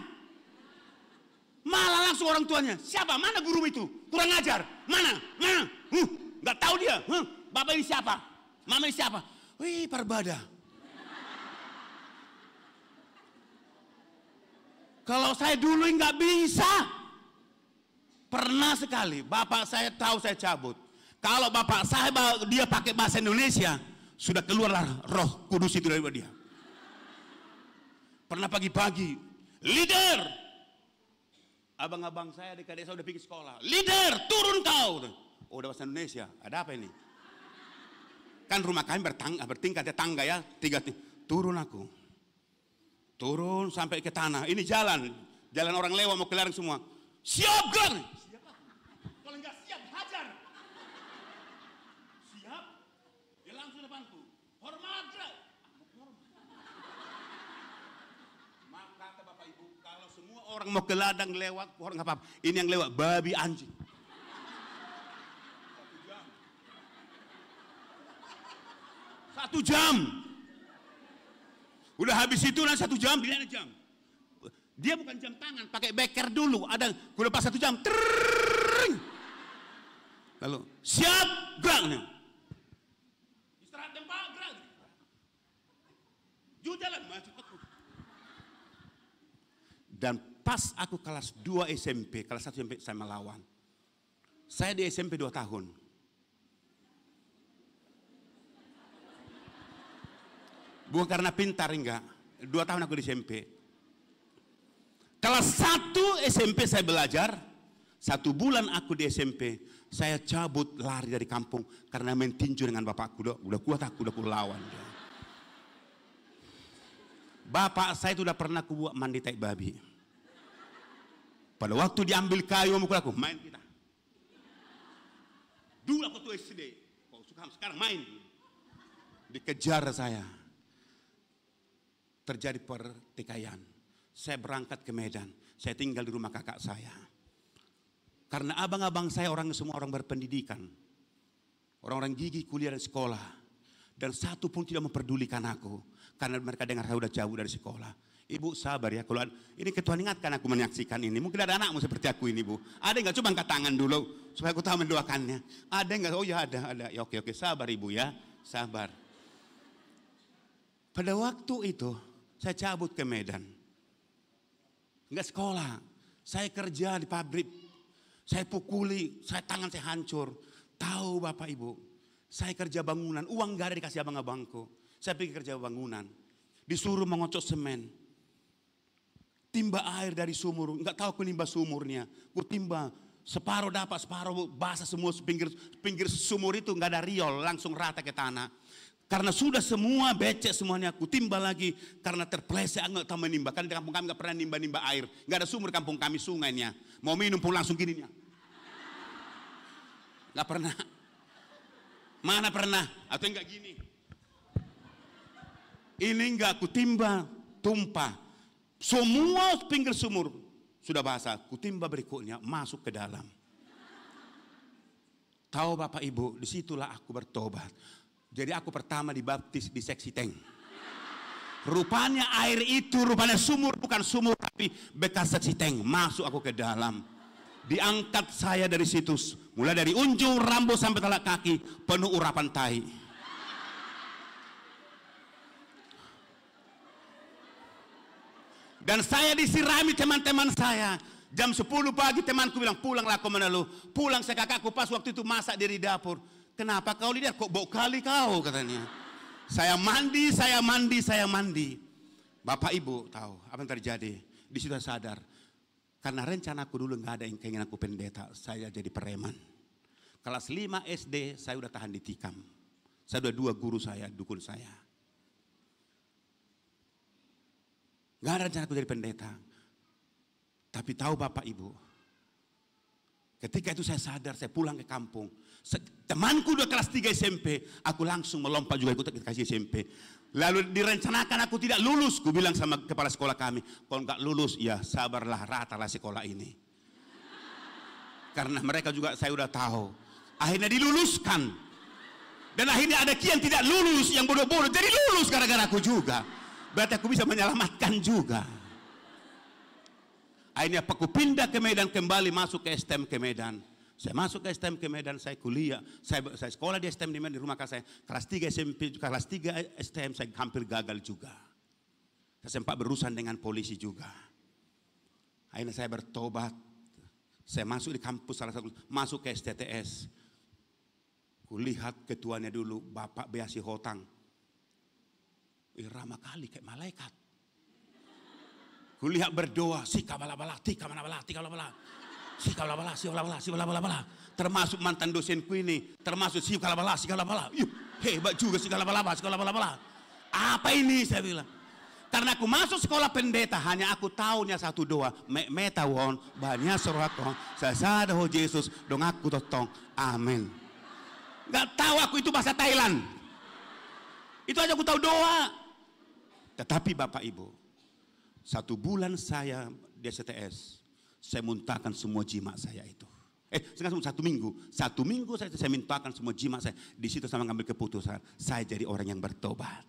Speaker 1: Malah langsung orang tuanya. Siapa? Mana guru itu? Kurang ajar. Mana? Mana? Huh, Gak tahu dia. Huh, bapak ini siapa? Mama ini siapa? Wih, Parbada. Kalau saya dulu nggak bisa. Pernah sekali, bapak saya tahu saya cabut. Kalau bapak saya dia pakai bahasa Indonesia, sudah keluarlah roh kudus itu dari dia. Pernah pagi-pagi, leader. Abang-abang saya di saya udah pergi sekolah. Leader, turun kau. Oh, udah bahasa Indonesia. Ada apa ini? Kan rumah kami bertangga, bertingkat ya tangga ya. Tiga, turun aku. Turun sampai ke tanah. Ini jalan. Jalan orang lewat mau kelarang semua. Siap, orang mau ke ladang lewat, orang nggak apa-apa. Ini yang lewat babi anjing. Satu jam. Udah habis itu lah satu jam, bila ada jam. Dia bukan jam tangan, pakai beker dulu. Ada pas satu jam. Trrrring. Lalu siap gerak. Istirahat gempa gerak. Ju jalan maju Dan Pas aku kelas 2 SMP, kelas 1 SMP saya melawan. Saya di SMP 2 tahun. Bukan karena pintar enggak. 2 tahun aku di SMP. Kelas 1 SMP saya belajar. Satu bulan aku di SMP, saya cabut lari dari kampung karena main tinju dengan bapakku. Udah, udah kuat aku, udah kulawan. Bapak saya itu udah pernah kubuat mandi tai babi. Pada waktu diambil kayu mukul aku, main kita. Dulu aku tuh SD, kalau suka sekarang main. Dikejar saya. Terjadi pertikaian. Saya berangkat ke Medan. Saya tinggal di rumah kakak saya. Karena abang-abang saya orang semua orang berpendidikan. Orang-orang gigi kuliah dan sekolah. Dan satu pun tidak memperdulikan aku. Karena mereka dengar saya udah jauh dari sekolah Ibu sabar ya, kalau ini ketua ingatkan aku menyaksikan ini. Mungkin ada anakmu seperti aku ini, Bu. Ada nggak? Coba angkat tangan dulu supaya aku tahu mendoakannya. Ada nggak? Oh ya ada, ada. Ya oke oke, sabar Ibu ya, sabar. Pada waktu itu saya cabut ke Medan. Enggak sekolah, saya kerja di pabrik. Saya pukuli, saya tangan saya hancur. Tahu Bapak Ibu, saya kerja bangunan, uang gak ada dikasih abang-abangku. Saya pergi kerja bangunan. Disuruh mengocok semen timba air dari sumur, nggak tahu aku nimba sumurnya. Ku timba separuh dapat, separuh basah semua pinggir pinggir sumur itu nggak ada riol, langsung rata ke tanah. Karena sudah semua becek semuanya aku timba lagi karena terpleset nggak tahu menimba. Kan di kampung kami nggak pernah nimba-nimba air, nggak ada sumur kampung kami sungainya. Mau minum pun langsung gini Nggak pernah. Mana pernah? Atau enggak gini? Ini enggak aku timba, tumpah semua pinggir sumur sudah basah. Kutimba berikutnya masuk ke dalam. Tahu Bapak Ibu, disitulah aku bertobat. Jadi aku pertama dibaptis di seksi tank. Rupanya air itu, rupanya sumur, bukan sumur, tapi bekas seksi tank. Masuk aku ke dalam. Diangkat saya dari situs. Mulai dari unjung rambut sampai telak kaki, penuh urapan tai. Dan saya disirami teman-teman saya. Jam 10 pagi temanku bilang, pulanglah kau meneluh Pulang saya kakakku pas waktu itu masak dari dapur. Kenapa kau lihat kok bau kali kau katanya. Saya mandi, saya mandi, saya mandi. Bapak ibu tahu apa yang terjadi. Di situ sadar. Karena rencanaku dulu nggak ada yang keinginan aku pendeta. Saya jadi pereman. Kelas 5 SD saya udah tahan ditikam. Saya udah dua guru saya, dukun saya. Gak ada rencana aku jadi pendeta. Tapi tahu Bapak Ibu, ketika itu saya sadar, saya pulang ke kampung. Temanku udah kelas 3 SMP, aku langsung melompat juga ikut ke kasih SMP. Lalu direncanakan aku tidak lulus, ku bilang sama kepala sekolah kami, kalau nggak lulus ya sabarlah ratalah sekolah ini. Karena mereka juga saya udah tahu. Akhirnya diluluskan. Dan akhirnya ada kian tidak lulus yang bodoh-bodoh. Jadi lulus gara-gara aku juga berarti aku bisa menyelamatkan juga. Akhirnya aku pindah ke Medan kembali masuk ke STM ke Medan. Saya masuk ke STM ke Medan, saya kuliah, saya, saya sekolah di STM di Medan, di rumah kakak saya. Kelas 3 SMP, kelas 3 STM saya hampir gagal juga. Saya sempat berurusan dengan polisi juga. Akhirnya saya bertobat. Saya masuk di kampus salah satu, masuk ke STTS. Kulihat ketuanya dulu, Bapak Beasi Hotang eh, ramah kali kayak malaikat. Kulihat berdoa, si kabalabala, ti kabalabala, ti bala. Si bala, si bala, si bala. Termasuk mantan dosenku ini, termasuk si bala, si kabalabala. Yuh, hebat juga si bala, si bala. Apa ini saya bilang? Karena aku masuk sekolah pendeta, hanya aku tahunya satu doa. Me meta won, banyak sadar, oh Yesus, dong aku totong. Amin. Gak tahu aku itu bahasa Thailand. Itu aja aku tahu doa. Tetapi Bapak Ibu, satu bulan saya di STS, saya muntahkan semua jimat saya itu. Eh, sekarang satu minggu, satu minggu saya, saya mintakan semua jimat saya. Di situ sama ngambil keputusan, saya jadi orang yang bertobat.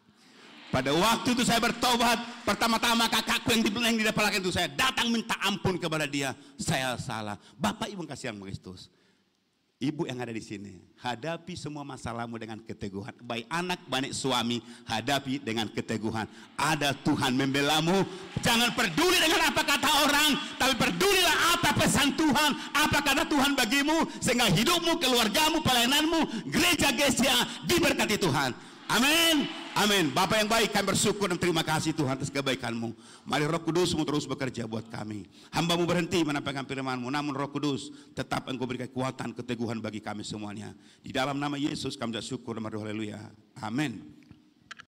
Speaker 1: Pada waktu itu saya bertobat, pertama-tama kakakku yang di yang di depan itu saya datang minta ampun kepada dia. Saya salah. Bapak Ibu kasihan Kristus. Ibu yang ada di sini, hadapi semua masalahmu dengan keteguhan. Baik anak, baik suami, hadapi dengan keteguhan. Ada Tuhan membelamu. Jangan peduli dengan apa kata orang, tapi pedulilah apa pesan Tuhan, apa kata Tuhan bagimu, sehingga hidupmu, keluargamu, pelayananmu, gereja Gesia diberkati Tuhan. Amin. Amin. Bapak yang baik, kami bersyukur dan terima kasih Tuhan atas kebaikanmu. Mari roh kudusmu terus bekerja buat kami. Hambamu berhenti menampakkan firmanmu. Namun roh kudus tetap engkau berikan kekuatan, keteguhan bagi kami semuanya. Di dalam nama Yesus kami bersyukur dan haleluya. Amin.